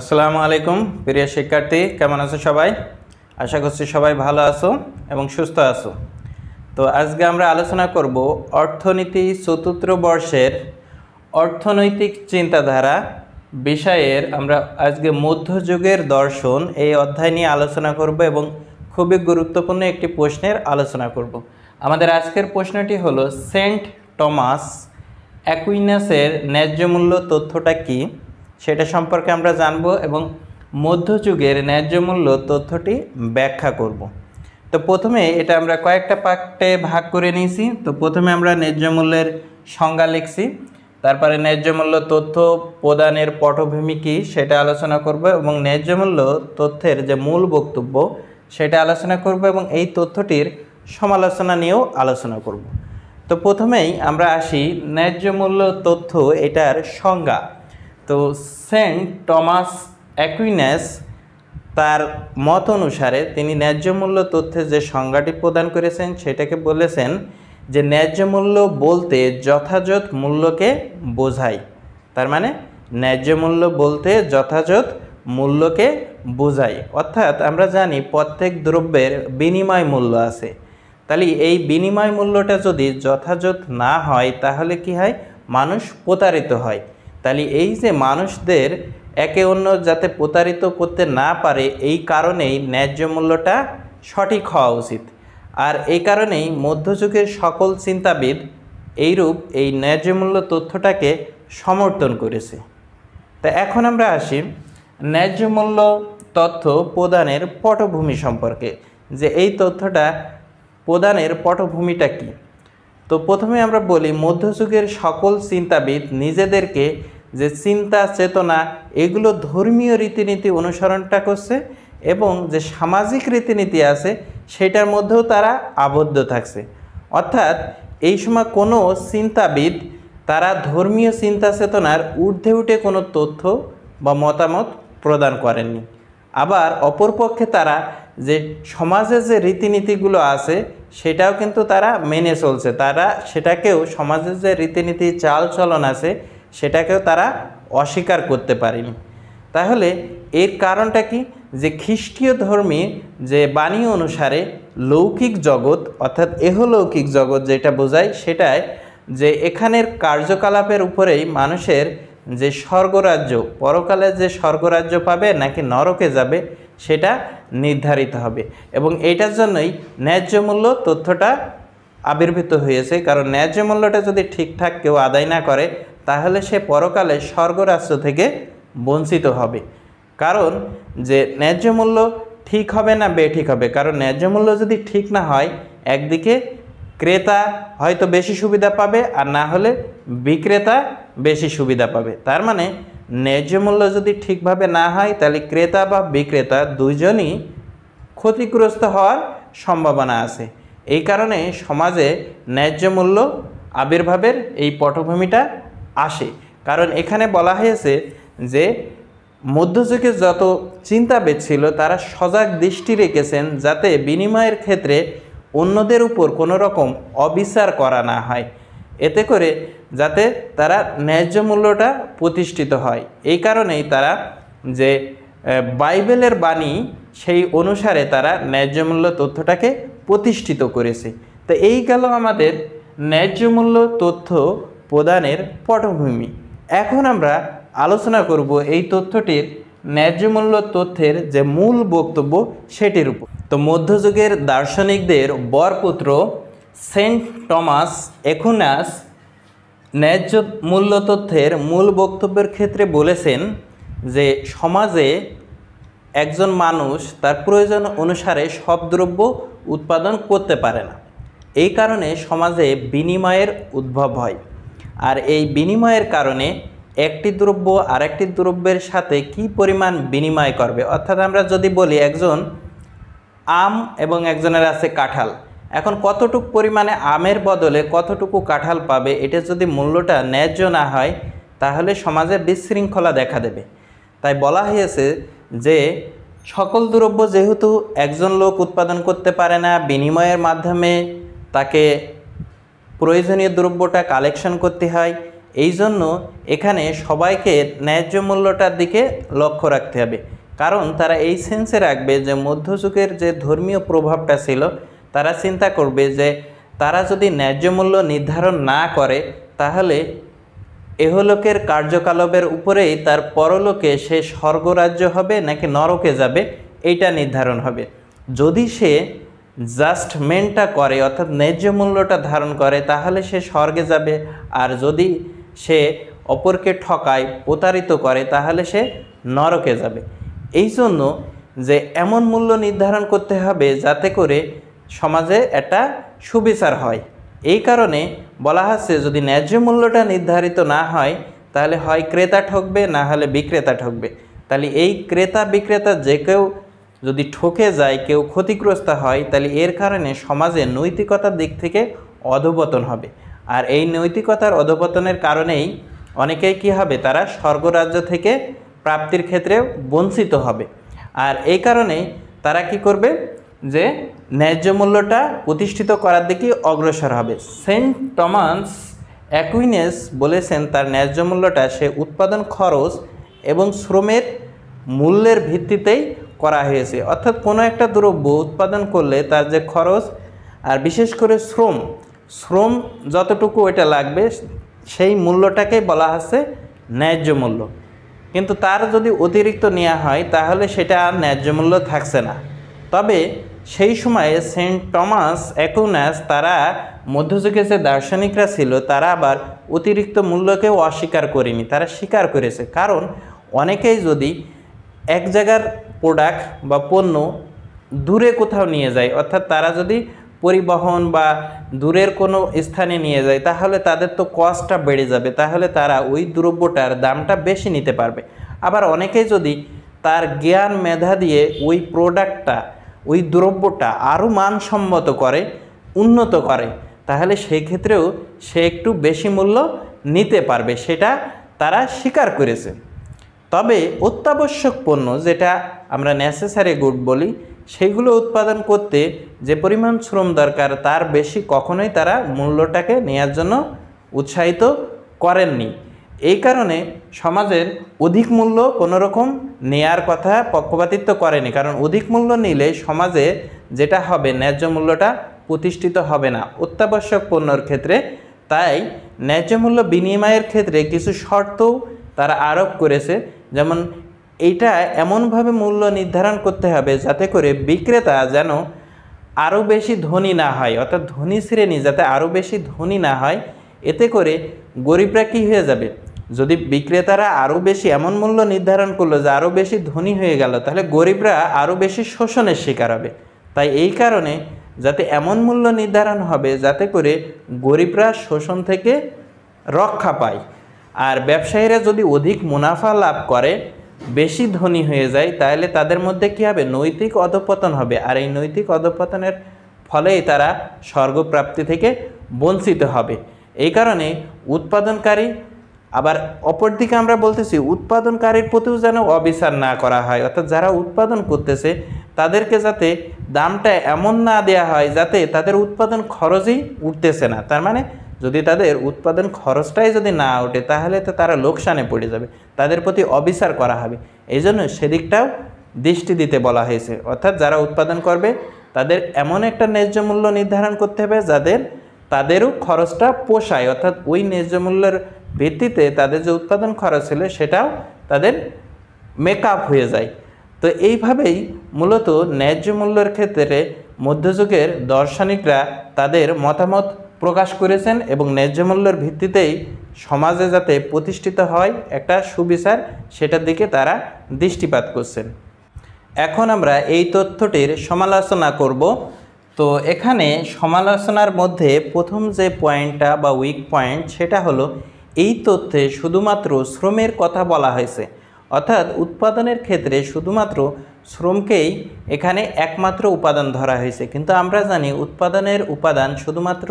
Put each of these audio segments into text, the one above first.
আসসালামু আলাইকুম প্রিয় শিক্ষার্থী কেমন আছো সবাই আশা করছি সবাই ভালো আছো এবং সুস্থ আছো তো আজকে আমরা আলোচনা করব অর্থনীতি চতুর্থ বর্ষের অর্থনৈতিক চিন্তাধারা বিষয়ের আমরা আজকে মধ্যযুগের দর্শন এই অধ্যায় নিয়ে আলোচনা করব এবং খুবই গুরুত্বপূর্ণ একটি প্রশ্নের আলোচনা করব আমাদের আজকের প্রশ্নটি হলো সেন্ট টমাস অ্যাকুইনাসের ন্যায্যমূল্য তথ্যটা কী সেটা সম্পর্কে আমরা জানব এবং মধ্যযুগের ন্যায্য মূল্য তথ্যটি ব্যাখ্যা করব তো প্রথমে এটা আমরা কয়েকটা পাকটে ভাগ করে নিয়েছি তো প্রথমে আমরা ন্যায্য মূল্যের সংজ্ঞা লিখছি তারপরে ন্যায্য মূল্য তথ্য প্রদানের পটভূমি কী সেটা আলোচনা করব এবং ন্যায্য মূল্য তথ্যের যে মূল বক্তব্য সেটা আলোচনা করব এবং এই তথ্যটির সমালোচনা নিয়েও আলোচনা করব তো প্রথমেই আমরা আসি ন্যায্য মূল্য তথ্য এটার সংজ্ঞা তো সেন্ট টমাস অ্যাকুইনাস তার মত অনুসারে তিনি ন্যায্য মূল্য তথ্যে যে সংজ্ঞাটি প্রদান করেছেন সেটাকে বলেছেন যে ন্যায্য মূল্য বলতে যথাযথ মূল্যকে বোঝায় তার মানে ন্যায্য মূল্য বলতে যথাযথ মূল্যকে বোঝায় অর্থাৎ আমরা জানি প্রত্যেক দ্রব্যের বিনিময় মূল্য আছে তাহলে এই বিনিময় মূল্যটা যদি যথাযথ না হয় তাহলে কি হয় মানুষ প্রতারিত হয় তাহলে এই যে মানুষদের একে অন্য যাতে প্রতারিত করতে না পারে এই কারণেই ন্যায্য মূল্যটা সঠিক হওয়া উচিত আর এই কারণেই মধ্যযুগের সকল চিন্তাবিদ এইরূপ এই ন্যায্য মূল্য তথ্যটাকে সমর্থন করেছে তা এখন আমরা আসি ন্যায্য মূল্য তথ্য প্রদানের পটভূমি সম্পর্কে যে এই তথ্যটা প্রদানের পটভূমিটা কি তো প্রথমে আমরা বলি মধ্যযুগের সকল চিন্তাবিদ নিজেদেরকে যে চিন্তা চেতনা এগুলো ধর্মীয় রীতিনীতি অনুসরণটা করছে এবং যে সামাজিক রীতিনীতি আছে সেটার মধ্যেও তারা আবদ্ধ থাকছে অর্থাৎ এই সময় কোনো চিন্তাবিদ তারা ধর্মীয় চিন্তা চেতনার ঊর্ধ্বে উঠে কোনো তথ্য বা মতামত প্রদান করেননি আবার অপরপক্ষে তারা যে সমাজের যে রীতিনীতিগুলো আছে সেটাও কিন্তু তারা মেনে চলছে তারা সেটাকেও সমাজের যে রীতিনীতি চাল চলন আছে সেটাকেও তারা অস্বীকার করতে পারেনি তাহলে এর কারণটা কি যে খ্রিস্টীয় ধর্মে যে বাণী অনুসারে লৌকিক জগৎ অর্থাৎ এহলৌকিক জগৎ যেটা বোঝায় সেটাই যে এখানের কার্যকলাপের উপরেই মানুষের যে স্বর্গরাজ্য পরকালে যে স্বর্গরাজ্য পাবে নাকি নরকে যাবে সেটা নির্ধারিত হবে এবং এটার জন্যই ন্যায্য মূল্য তথ্যটা আবির্ভূত হয়েছে কারণ ন্যায্য মূল্যটা যদি ঠিকঠাক কেউ আদায় না করে তাহলে সে পরকালে স্বর্গরাষ্ট্র থেকে বঞ্চিত হবে কারণ যে ন্যায্য মূল্য ঠিক হবে না বে ঠিক হবে কারণ ন্যায্য মূল্য যদি ঠিক না হয় একদিকে ক্রেতা হয়তো বেশি সুবিধা পাবে আর না হলে বিক্রেতা বেশি সুবিধা পাবে তার মানে ন্যায্য মূল্য যদি ঠিকভাবে না হয় তাহলে ক্রেতা বা বিক্রেতা দুজনই ক্ষতিগ্রস্ত হওয়ার সম্ভাবনা আছে এই কারণে সমাজে ন্যায্য মূল্য আবির্ভাবের এই পটভূমিটা আসে কারণ এখানে বলা হয়েছে যে মধ্যযুগে যত চিন্তাবিদ ছিল তারা সজাগ দৃষ্টি রেখেছেন যাতে বিনিময়ের ক্ষেত্রে অন্যদের উপর কোনো রকম অবিচার করা না হয় এতে করে যাতে তারা ন্যায্য মূল্যটা প্রতিষ্ঠিত হয় এই কারণেই তারা যে বাইবেলের বাণী সেই অনুসারে তারা ন্যায্য মূল্য তথ্যটাকে প্রতিষ্ঠিত করেছে তো এই গেল আমাদের ন্যায্য মূল্য তথ্য প্রদানের পটভূমি এখন আমরা আলোচনা করব এই তথ্যটির ন্যায্যমূল্য তথ্যের যে মূল বক্তব্য সেটির উপর তো মধ্যযুগের দার্শনিকদের বরপুত্র সেন্ট টমাস এখুনাস ন্যায্য মূল্য তথ্যের মূল বক্তব্যের ক্ষেত্রে বলেছেন যে সমাজে একজন মানুষ তার প্রয়োজন অনুসারে সব দ্রব্য উৎপাদন করতে পারে না এই কারণে সমাজে বিনিময়ের উদ্ভব হয় আর এই বিনিময়ের কারণে একটি দ্রব্য আরেকটি দ্রব্যের সাথে কি পরিমাণ বিনিময় করবে অর্থাৎ আমরা যদি বলি একজন আম এবং একজনের আছে কাঁঠাল এখন কতটুক পরিমাণে আমের বদলে কতটুকু কাঁঠাল পাবে এটা যদি মূল্যটা ন্যায্য না হয় তাহলে সমাজে বিশৃঙ্খলা দেখা দেবে তাই বলা হয়েছে যে সকল দ্রব্য যেহেতু একজন লোক উৎপাদন করতে পারে না বিনিময়ের মাধ্যমে তাকে প্রয়োজনীয় দ্রব্যটা কালেকশন করতে হয় এই জন্য এখানে সবাইকে ন্যায্য মূল্যটার দিকে লক্ষ্য রাখতে হবে কারণ তারা এই সেন্সে রাখবে যে মধ্যযুগের যে ধর্মীয় প্রভাবটা ছিল তারা চিন্তা করবে যে তারা যদি ন্যায্য মূল্য নির্ধারণ না করে তাহলে এহলোকের কার্যকলাপের উপরেই তার পরলোকে সে স্বর্গরাজ্য হবে নাকি নরকে যাবে এটা নির্ধারণ হবে যদি সে জাস্টমেন্টটা করে অর্থাৎ ন্যায্য মূল্যটা ধারণ করে তাহলে সে স্বর্গে যাবে আর যদি সে অপরকে ঠকায় প্রতারিত করে তাহলে সে নরকে যাবে এই জন্য যে এমন মূল্য নির্ধারণ করতে হবে যাতে করে সমাজে একটা সুবিচার হয় এই কারণে বলা হচ্ছে যদি ন্যায্য মূল্যটা নির্ধারিত না হয় তাহলে হয় ক্রেতা ঠকবে না হলে বিক্রেতা ঠকবে তাহলে এই ক্রেতা বিক্রেতা যে কেউ যদি ঠকে যায় কেউ ক্ষতিগ্রস্ত হয় তাহলে এর কারণে সমাজে নৈতিকতার দিক থেকে অধপতন হবে আর এই নৈতিকতার অধপতনের কারণেই অনেকেই কি হবে তারা স্বর্গরাজ্য থেকে প্রাপ্তির ক্ষেত্রে বঞ্চিত হবে আর এই কারণেই তারা কি করবে যে ন্যায্য মূল্যটা প্রতিষ্ঠিত করার দিকে অগ্রসর হবে সেন্ট টমাস অ্যাকুইনেস বলেছেন তার ন্যায্য মূল্যটা সে উৎপাদন খরচ এবং শ্রমের মূল্যের ভিত্তিতেই করা হয়েছে অর্থাৎ কোনো একটা দ্রব্য উৎপাদন করলে তার যে খরচ আর বিশেষ করে শ্রম শ্রম যতটুকু এটা লাগবে সেই মূল্যটাকেই বলা হচ্ছে ন্যায্য মূল্য কিন্তু তার যদি অতিরিক্ত নেওয়া হয় তাহলে সেটা আর ন্যায্য মূল্য থাকছে না তবে সেই সময়ে সেন্ট টমাস অ্যাকুনাস তারা মধ্যযুগে যে দার্শনিকরা ছিল তারা আবার অতিরিক্ত মূল্যকেও অস্বীকার করেনি তারা স্বীকার করেছে কারণ অনেকেই যদি এক জায়গার প্রোডাক্ট বা পণ্য দূরে কোথাও নিয়ে যায় অর্থাৎ তারা যদি পরিবহন বা দূরের কোনো স্থানে নিয়ে যায় তাহলে তাদের তো কস্টটা বেড়ে যাবে তাহলে তারা ওই দ্রব্যটার দামটা বেশি নিতে পারবে আবার অনেকে যদি তার জ্ঞান মেধা দিয়ে ওই প্রোডাক্টটা ওই দ্রব্যটা আরও মানসম্মত করে উন্নত করে তাহলে সেই ক্ষেত্রেও সে একটু বেশি মূল্য নিতে পারবে সেটা তারা স্বীকার করেছে তবে অত্যাবশ্যক পণ্য যেটা আমরা নেসেসারি গুড বলি সেইগুলো উৎপাদন করতে যে পরিমাণ শ্রম দরকার তার বেশি কখনোই তারা মূল্যটাকে নেয়ার জন্য উৎসাহিত করেননি এই কারণে সমাজের অধিক মূল্য কোনোরকম নেয়ার কথা পক্ষপাতিত্ব করেনি কারণ অধিক মূল্য নিলে সমাজে যেটা হবে ন্যায্য মূল্যটা প্রতিষ্ঠিত হবে না অত্যাবশ্যক পণ্যর ক্ষেত্রে তাই ন্যায্য মূল্য বিনিময়ের ক্ষেত্রে কিছু শর্ত তারা আরোপ করেছে যেমন এটা এমনভাবে মূল্য নির্ধারণ করতে হবে যাতে করে বিক্রেতা যেন আরও বেশি ধনী না হয় অর্থাৎ ধনী শ্রেণী যাতে আরও বেশি ধনী না হয় এতে করে গরিবরা কী হয়ে যাবে যদি বিক্রেতারা আরও বেশি এমন মূল্য নির্ধারণ করলো যে আরও বেশি ধনী হয়ে গেল তাহলে গরিবরা আরও বেশি শোষণের শিকার হবে তাই এই কারণে যাতে এমন মূল্য নির্ধারণ হবে যাতে করে গরিবরা শোষণ থেকে রক্ষা পায় আর ব্যবসায়ীরা যদি অধিক মুনাফা লাভ করে বেশি ধনী হয়ে যায় তাহলে তাদের মধ্যে কি হবে নৈতিক অধপতন হবে আর এই নৈতিক অধপতনের ফলেই তারা স্বর্গপ্রাপ্তি থেকে বঞ্চিত হবে এই কারণে উৎপাদনকারী আবার অপরদিকে আমরা বলতেছি উৎপাদনকারীর প্রতিও যেন অবিচার না করা হয় অর্থাৎ যারা উৎপাদন করতেছে তাদেরকে যাতে দামটা এমন না দেয়া হয় যাতে তাদের উৎপাদন খরচই উঠতেছে না তার মানে যদি তাদের উৎপাদন খরচটাই যদি না ওঠে তাহলে তো তারা লোকসানে পড়ে যাবে তাদের প্রতি অবিচার করা হবে এই জন্য সেদিকটাও দৃষ্টি দিতে বলা হয়েছে অর্থাৎ যারা উৎপাদন করবে তাদের এমন একটা ন্যায্য মূল্য নির্ধারণ করতে হবে যাদের তাদেরও খরচটা পোষায় অর্থাৎ ওই ন্যায্য মূল্যের ভিত্তিতে তাদের যে উৎপাদন খরচ ছিল সেটাও তাদের মেকআপ হয়ে যায় তো এইভাবেই মূলত ন্যায্য মূল্যের ক্ষেত্রে মধ্যযুগের দর্শনিকরা তাদের মতামত প্রকাশ করেছেন এবং ন্যায্য মূল্যের ভিত্তিতেই সমাজে যাতে প্রতিষ্ঠিত হয় একটা সুবিচার সেটার দিকে তারা দৃষ্টিপাত করছেন এখন আমরা এই তথ্যটির সমালোচনা করব তো এখানে সমালোচনার মধ্যে প্রথম যে পয়েন্টটা বা উইক পয়েন্ট সেটা হলো এই তথ্যে শুধুমাত্র শ্রমের কথা বলা হয়েছে অর্থাৎ উৎপাদনের ক্ষেত্রে শুধুমাত্র শ্রমকেই এখানে একমাত্র উপাদান ধরা হয়েছে কিন্তু আমরা জানি উৎপাদনের উপাদান শুধুমাত্র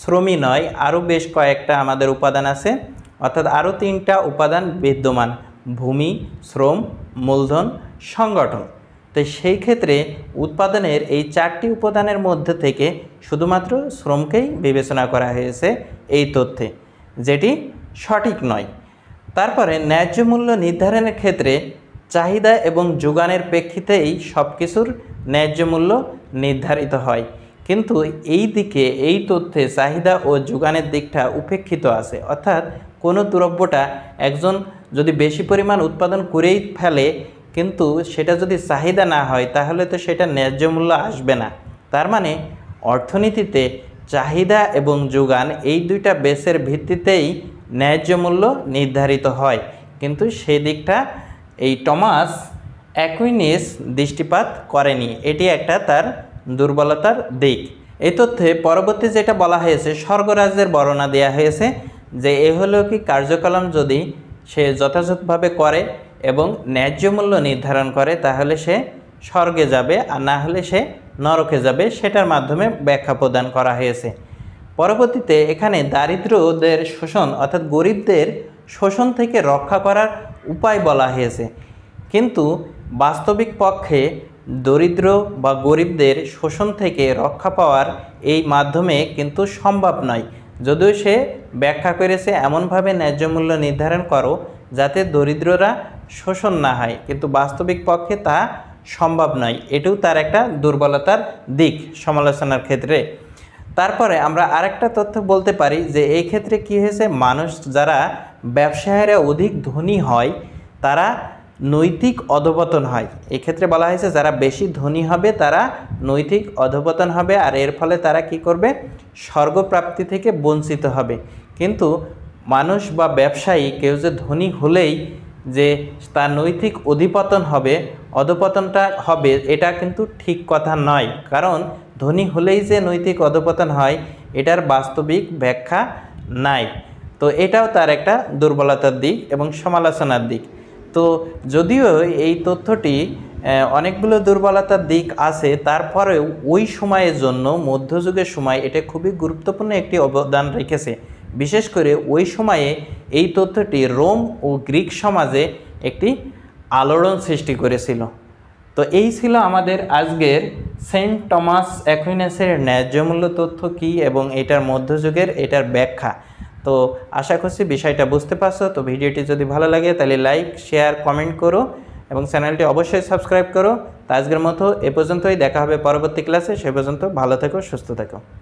শ্রমই নয় আরও বেশ কয়েকটা আমাদের উপাদান আছে অর্থাৎ আরও তিনটা উপাদান বিদ্যমান ভূমি শ্রম মূলধন সংগঠন তো সেই ক্ষেত্রে উৎপাদনের এই চারটি উপাদানের মধ্যে থেকে শুধুমাত্র শ্রমকেই বিবেচনা করা হয়েছে এই তথ্যে যেটি সঠিক নয় তারপরে ন্যায্য মূল্য নির্ধারণের ক্ষেত্রে চাহিদা এবং যোগানের প্রেক্ষিতেই সব কিছুর ন্যায্য মূল্য নির্ধারিত হয় কিন্তু এই দিকে এই তথ্যে চাহিদা ও যোগানের দিকটা উপেক্ষিত আছে অর্থাৎ কোনো দ্রব্যটা একজন যদি বেশি পরিমাণ উৎপাদন করেই ফেলে কিন্তু সেটা যদি চাহিদা না হয় তাহলে তো সেটা ন্যায্য মূল্য আসবে না তার মানে অর্থনীতিতে চাহিদা এবং যোগান এই দুইটা বেসের ভিত্তিতেই ন্যায্য মূল্য নির্ধারিত হয় কিন্তু সেই দিকটা এই টমাস অ্যাকুইনিস দৃষ্টিপাত করেনি এটি একটা তার দুর্বলতার দিক এই তথ্যে পরবর্তী যেটা বলা হয়েছে স্বর্গরাজ্যের বর্ণনা দেয়া হয়েছে যে এ হলেও কি কার্যকলাপ যদি সে যথাযথভাবে করে এবং ন্যায্য মূল্য নির্ধারণ করে তাহলে সে স্বর্গে যাবে আর না হলে সে নরকে যাবে সেটার মাধ্যমে ব্যাখ্যা প্রদান করা হয়েছে পরবর্তীতে এখানে দারিদ্রদের শোষণ অর্থাৎ গরিবদের শোষণ থেকে রক্ষা করার উপায় বলা হয়েছে কিন্তু বাস্তবিক পক্ষে দরিদ্র বা গরিবদের শোষণ থেকে রক্ষা পাওয়ার এই মাধ্যমে কিন্তু সম্ভব নয় যদিও সে ব্যাখ্যা করেছে এমনভাবে ন্যায্য মূল্য নির্ধারণ করো যাতে দরিদ্ররা শোষণ না হয় কিন্তু বাস্তবিক পক্ষে তা সম্ভব নয় এটিও তার একটা দুর্বলতার দিক সমালোচনার ক্ষেত্রে তারপরে আমরা আরেকটা তথ্য বলতে পারি যে এই ক্ষেত্রে কি হয়েছে মানুষ যারা ব্যবসায়ীরা অধিক ধনী হয় তারা নৈতিক অধপতন হয় এক্ষেত্রে বলা হয়েছে যারা বেশি ধনী হবে তারা নৈতিক অধপতন হবে আর এর ফলে তারা কি করবে স্বর্গপ্রাপ্তি থেকে বঞ্চিত হবে কিন্তু মানুষ বা ব্যবসায়ী কেউ যে ধনী হলেই যে তার নৈতিক অধিপতন হবে অধপতনটা হবে এটা কিন্তু ঠিক কথা নয় কারণ ধনী হলেই যে নৈতিক অধপতন হয় এটার বাস্তবিক ব্যাখ্যা নাই তো এটাও তার একটা দুর্বলতার দিক এবং সমালোচনার দিক তো যদিও এই তথ্যটি অনেকগুলো দুর্বলতার দিক আছে তারপরেও ওই সময়ের জন্য মধ্যযুগের সময় এটা খুবই গুরুত্বপূর্ণ একটি অবদান রেখেছে বিশেষ করে ওই সময়ে এই তথ্যটি রোম ও গ্রিক সমাজে একটি আলোড়ন সৃষ্টি করেছিল তো এই ছিল আমাদের আজকের সেন্ট টমাস অ্যাকুইনাসের ন্যায্যমূল্য তথ্য কি এবং এটার মধ্যযুগের এটার ব্যাখ্যা তো আশা করছি বিষয়টা বুঝতে পারছো তো ভিডিওটি যদি ভালো লাগে তাহলে লাইক শেয়ার কমেন্ট করো এবং চ্যানেলটি অবশ্যই সাবস্ক্রাইব করো তো আজকের মতো এ পর্যন্তই দেখা হবে পরবর্তী ক্লাসে সে পর্যন্ত ভালো থেকো সুস্থ থেকো